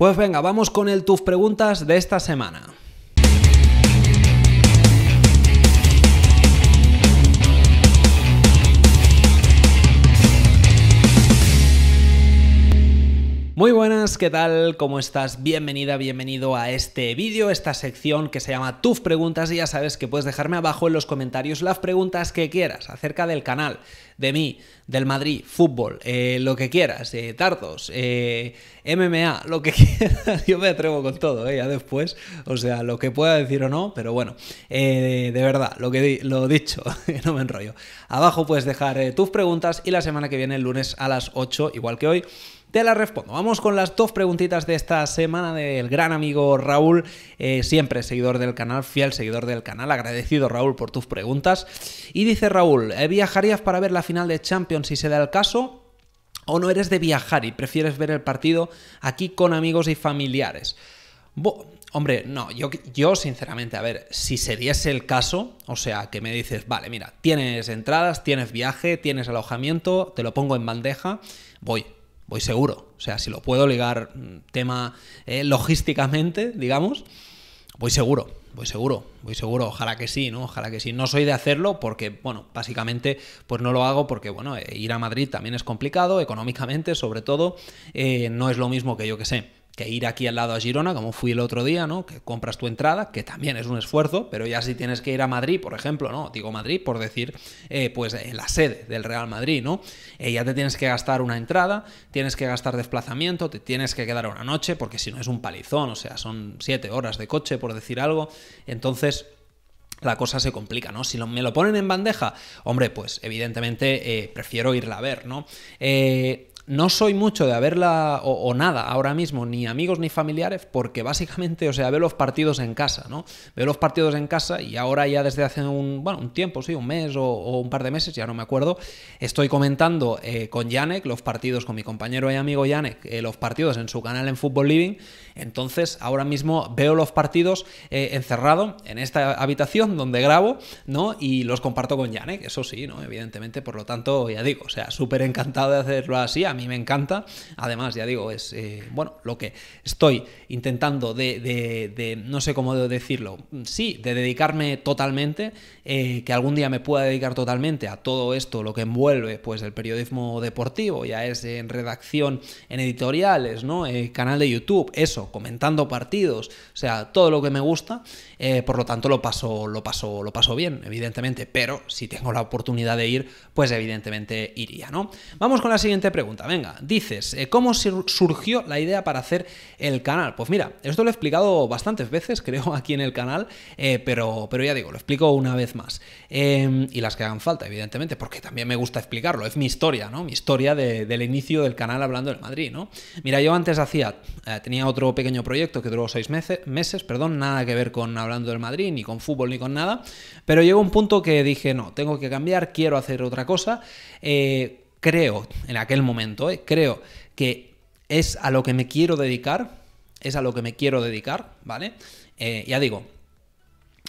Pues venga, vamos con el Tuf preguntas de esta semana. Muy buenas, ¿qué tal? ¿Cómo estás? Bienvenida, bienvenido a este vídeo, esta sección que se llama Tus preguntas y ya sabes que puedes dejarme abajo en los comentarios las preguntas que quieras acerca del canal, de mí, del Madrid, fútbol, eh, lo que quieras, tardos, eh, eh, MMA, lo que quieras. Yo me atrevo con todo, ya después, o sea, lo que pueda decir o no, pero bueno, de verdad, lo que lo dicho, no me enrollo. Abajo puedes dejar tus preguntas y la semana que viene, el lunes a las 8, igual que hoy te la respondo. Vamos con las dos preguntitas de esta semana del gran amigo Raúl, eh, siempre seguidor del canal, fiel seguidor del canal, agradecido Raúl por tus preguntas. Y dice Raúl, eh, ¿viajarías para ver la final de Champions si se da el caso? ¿O no eres de viajar y prefieres ver el partido aquí con amigos y familiares? Hombre, no, yo, yo, sinceramente, a ver, si se diese el caso, o sea, que me dices, vale, mira, tienes entradas, tienes viaje, tienes alojamiento, te lo pongo en bandeja, voy, voy seguro. O sea, si lo puedo ligar mm, tema eh, logísticamente, digamos, voy seguro. Voy seguro, voy seguro, ojalá que sí, ¿no? Ojalá que sí. No soy de hacerlo porque, bueno, básicamente pues no lo hago porque, bueno, eh, ir a Madrid también es complicado, económicamente sobre todo, eh, no es lo mismo que yo que sé que ir aquí al lado a Girona, como fui el otro día, ¿no? Que compras tu entrada, que también es un esfuerzo, pero ya si tienes que ir a Madrid, por ejemplo, ¿no? Digo Madrid por decir, eh, pues eh, la sede del Real Madrid, ¿no? Eh, ya te tienes que gastar una entrada, tienes que gastar desplazamiento, te tienes que quedar una noche, porque si no es un palizón, o sea, son siete horas de coche, por decir algo. Entonces la cosa se complica, ¿no? Si me lo ponen en bandeja, hombre, pues evidentemente prefiero irla a ver, ¿no? Eh, no soy mucho de haberla o, nada ahora mismo, ni amigos ni familiares, porque básicamente, o sea, veo los partidos en casa, ¿no? Veo los partidos en casa y ahora ya desde hace un, bueno, un tiempo, sí, un mes o, un par de meses, ya no me acuerdo, estoy comentando eh, con Janek los partidos, con mi compañero y amigo Janek, eh, los partidos en su canal en Football Living. Entonces, ahora mismo veo los partidos eh, encerrado en esta habitación donde grabo, ¿no? Y los comparto con Janek, eso sí, ¿no? Evidentemente, por lo tanto, ya digo, o sea, súper encantado de hacerlo así mí me encanta. Además, ya digo, es eh, bueno, lo que estoy intentando de, no sé cómo decirlo, sí, de dedicarme totalmente, eh, que algún día me pueda dedicar totalmente a todo esto, lo que envuelve pues el periodismo deportivo, ya es en redacción, en editoriales, ¿no? El eh, canal de YouTube, eso, comentando partidos, o sea, todo lo que me gusta, por lo tanto lo paso, lo paso, lo paso bien, evidentemente, pero si tengo la oportunidad de ir, pues evidentemente iría, ¿no? Vamos con la siguiente pregunta venga, dices, eh, ¿cómo surgió la idea para hacer el canal? Pues mira, esto lo he explicado bastantes veces, creo, aquí en el canal, eh, pero, pero ya digo, lo explico una vez más. Em, y las que hagan falta, evidentemente, porque también me gusta explicarlo, es mi historia, ¿no? Mi historia del inicio del canal hablando del Madrid, ¿no? Mira, yo antes hacía, eh, tenía otro pequeño proyecto que duró seis meses, meses, perdón, nada que ver con hablando del Madrid, ni con fútbol, ni con nada, pero llegó un punto que dije, no, tengo que cambiar, quiero hacer otra cosa. Eh, creo, en aquel momento, eh, creo que es a lo que me quiero dedicar, es a lo que me quiero dedicar, ¿vale? Eh, ya digo,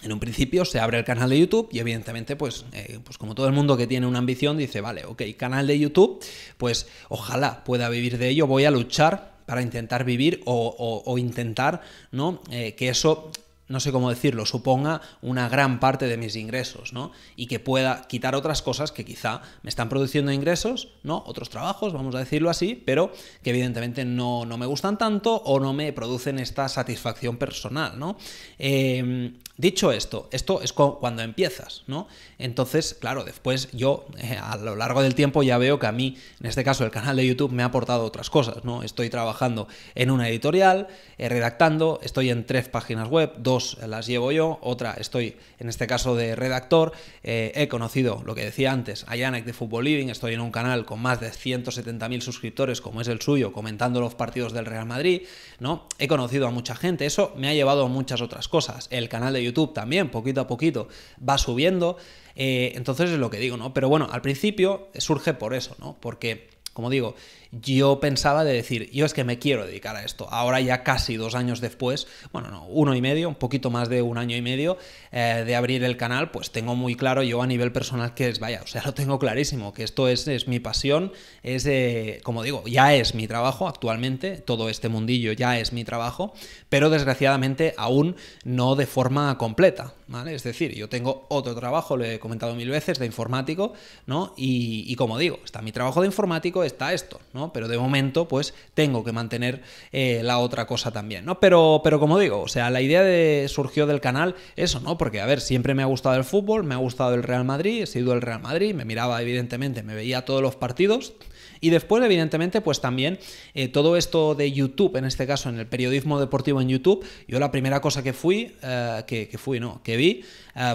en un principio se abre el canal de YouTube y evidentemente, pues, eh, pues como todo el mundo que tiene una ambición dice, vale, ok, canal de YouTube, pues ojalá pueda vivir de ello, voy a luchar para intentar vivir o, intentar, ¿no? que eso no sé cómo decirlo, suponga una gran parte de mis ingresos, ¿no? Y que pueda quitar otras cosas que quizá me están produciendo ingresos, ¿no? Otros trabajos, vamos a decirlo así, pero que evidentemente no, no me gustan tanto o no me producen esta satisfacción personal, ¿no? Eh, Dicho esto, esto es cuando empiezas, ¿no? Entonces, claro, después yo eh, a lo largo del tiempo ya veo que a mí, en este caso el canal de YouTube, me ha aportado otras cosas, ¿no? Estoy trabajando en una editorial, eh, redactando, estoy en tres páginas web, dos las llevo yo, otra estoy en este caso de redactor, eh, he conocido lo que decía antes, a Yannick de Football Living, estoy en un canal con más de 170.000 suscriptores como es el suyo, comentando los partidos del Real Madrid, ¿no? He conocido a mucha gente, eso me ha llevado a muchas otras cosas. El canal de YouTube también, poquito a poquito, va subiendo. Eh, entonces es lo que digo, ¿no? Pero bueno, al principio surge por eso, ¿no? Porque, como digo, yo pensaba de decir, yo es que me quiero dedicar a esto. Ahora ya casi dos años después, bueno, no, uno y medio, un poquito más de un año y medio eh, de abrir el canal, pues tengo muy claro yo a nivel personal que es, vaya, o sea, lo tengo clarísimo, que esto es, es mi pasión, es, eh, como digo, ya es mi trabajo actualmente, todo este mundillo ya es mi trabajo, pero desgraciadamente aún no de forma completa, ¿vale? Es decir, yo tengo otro trabajo, lo he comentado mil veces, de informático, ¿no? Y, y como digo, está mi trabajo de informático, está esto, ¿no? Pero de momento, pues tengo que mantener eh, la otra cosa también, ¿no? Pero, pero como digo, o sea, la idea de surgió del canal eso, ¿no? Porque, a ver, siempre me ha gustado el fútbol, me ha gustado el Real Madrid, he sido el Real Madrid, me miraba, evidentemente, me veía todos los partidos. Y después, evidentemente, pues también eh, todo esto de YouTube, en este caso, en el periodismo deportivo en YouTube, yo la primera cosa que fui, eh, que, que, fui, no, que vi,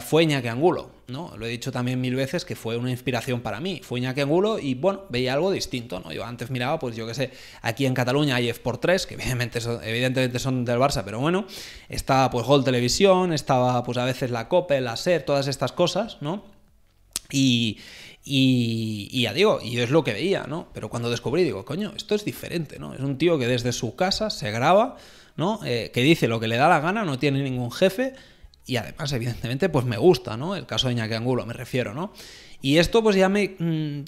fue Ñaque Angulo. ¿no? Lo he dicho también mil veces que fue una inspiración para mí. Fue Iñaki Angulo y, bueno, veía algo distinto, ¿no? Yo antes miraba, pues yo qué sé, aquí en Cataluña hay por 3 que evidentemente son, del Barça, pero bueno, estaba pues Gol Televisión, estaba pues a veces la COPE, la SER, todas estas cosas, ¿no? Y, y, ya digo, y es lo que veía, ¿no? Pero cuando descubrí, digo, coño, esto es diferente, ¿no? Es un tío que desde su casa se graba, ¿no? Eh, que dice lo que le da la gana, no tiene ningún jefe, y además, evidentemente, pues me gusta, ¿no? El caso de Iñaki Angulo, me refiero, ¿no? Y esto pues ya me, mm,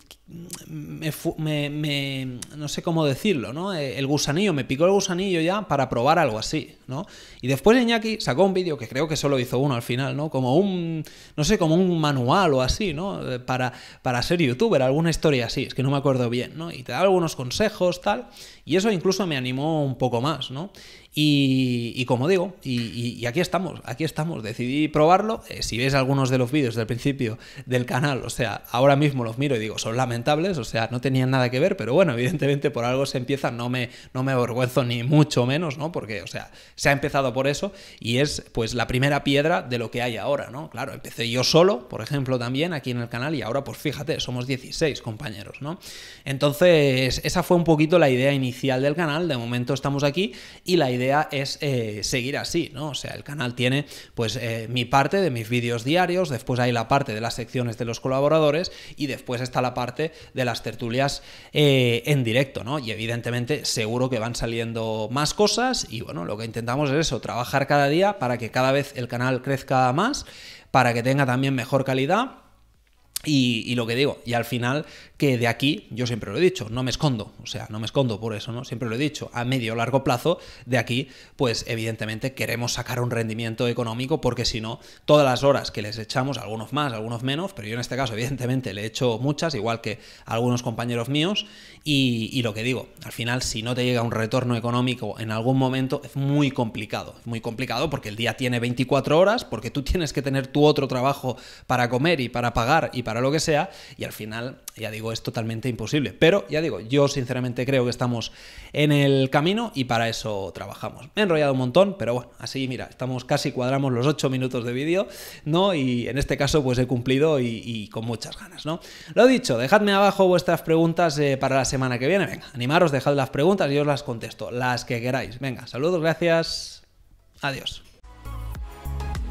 me, no sé cómo decirlo, ¿no? Eh, el gusanillo, me picó el gusanillo ya para probar algo así, ¿no? Y después Iñaki sacó un vídeo, que creo que solo hizo uno al final, ¿no? Como un, no sé, como un manual o así, ¿no? Eh, para, para ser youtuber, alguna historia así, es que no me acuerdo bien, ¿no? Y te da algunos consejos, tal, y eso incluso me animó un poco más, ¿no? Y, como digo, y, aquí estamos, aquí estamos. Decidí probarlo. Eh, si ves algunos de los vídeos del principio del canal, o sea, ahora mismo los miro y digo, son lamentables, o sea, no tenían nada que ver, pero bueno, evidentemente por algo se empieza, no me, no me avergüenzo ni mucho menos, ¿no? Porque, o sea, se ha empezado por eso y es pues la primera piedra de lo que hay ahora, ¿no? Claro, empecé yo solo, por ejemplo, también aquí en el canal y ahora pues fíjate, somos 16 compañeros, ¿no? Entonces, esa fue un poquito la idea inicial del canal, de momento estamos aquí y la idea idea es eh, seguir así, ¿no? O sea, el canal tiene pues eh, mi parte de mis vídeos diarios, después hay la parte de las secciones de los colaboradores y después está la parte de las tertulias eh, en directo, ¿no? Y evidentemente seguro que van saliendo más cosas y bueno, lo que intentamos es eso, trabajar cada día para que cada vez el canal crezca más, para que tenga también mejor calidad y, lo que digo, y al final que de aquí, yo siempre lo he dicho, no me escondo, o sea, no me escondo por eso, ¿no? Siempre lo he dicho, a medio o largo plazo, de aquí, pues evidentemente queremos sacar un rendimiento económico porque si no, todas las horas que les echamos, algunos más, algunos menos, pero yo en este caso evidentemente le he hecho muchas, igual que algunos compañeros míos, y, lo que digo, al final si no te llega un retorno económico en algún momento es muy complicado, es muy complicado porque el día tiene 24 horas, porque tú tienes que tener tu otro trabajo para comer y para pagar y para para lo que sea, y al final, ya digo, es totalmente imposible. Pero ya digo, yo sinceramente creo que estamos en el camino y para eso trabajamos. Me he enrollado un montón, pero bueno, así mira, estamos casi cuadramos los 8 minutos de vídeo, ¿no? Y en este caso pues he cumplido y, con muchas ganas, ¿no? Lo dicho, dejadme abajo vuestras preguntas eh, para la semana que viene. Venga, animaros, dejad las preguntas y yo os las contesto, las que queráis. Venga, saludos, gracias. Adiós.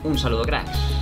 Un saludo, cracks.